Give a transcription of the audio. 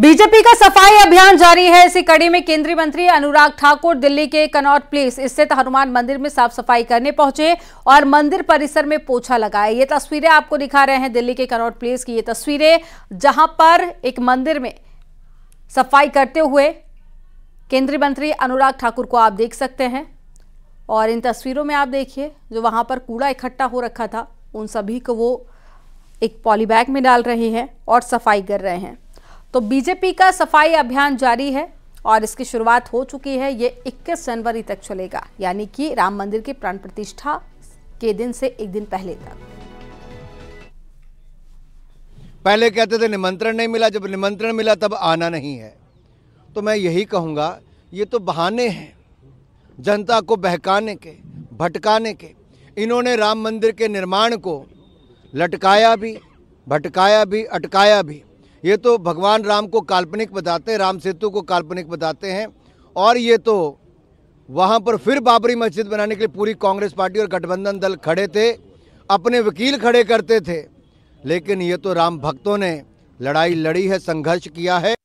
BJP का सफाई अभियान जारी है इसी कड़ी में केंद्रीय मंत्री अनुराग ठाकुर दिल्ली के कनॉट प्लेस स्थित हनुमान मंदिर में साफ सफाई करने पहुंचे और मंदिर परिसर में पोछा लगाए ये तस्वीरें आपको दिखा रहे हैं दिल्ली के कनॉट प्लेस की ये तस्वीरें जहां पर एक मंदिर में सफाई करते हुए केंद्रीय मंत्री अनुराग ठाकुर को आप देख सकते हैं और इन तस्वीरों में आप देखिए जो वहां पर कूड़ा इकट्ठा हो रखा था उन सभी को वो एक पॉलीबैग में डाल रहे हैं और सफाई कर रहे हैं तो बीजेपी का सफाई अभियान जारी है और इसकी शुरुआत हो चुकी है ये 21 जनवरी तक चलेगा यानी कि राम मंदिर की प्राण प्रतिष्ठा के दिन से एक दिन पहले तक पहले कहते थे निमंत्रण नहीं मिला जब निमंत्रण मिला तब आना नहीं है तो मैं यही कहूंगा ये तो बहाने हैं जनता को बहकाने के भटकाने के इन्होंने राम मंदिर के निर्माण को लटकाया भी भटकाया भी अटकाया भी ये तो भगवान राम को काल्पनिक बताते हैं राम सेतु को काल्पनिक बताते हैं और ये तो वहाँ पर फिर बाबरी मस्जिद बनाने के लिए पूरी कांग्रेस पार्टी और गठबंधन दल खड़े थे अपने वकील खड़े करते थे लेकिन ये तो राम भक्तों ने लड़ाई लड़ी है संघर्ष किया है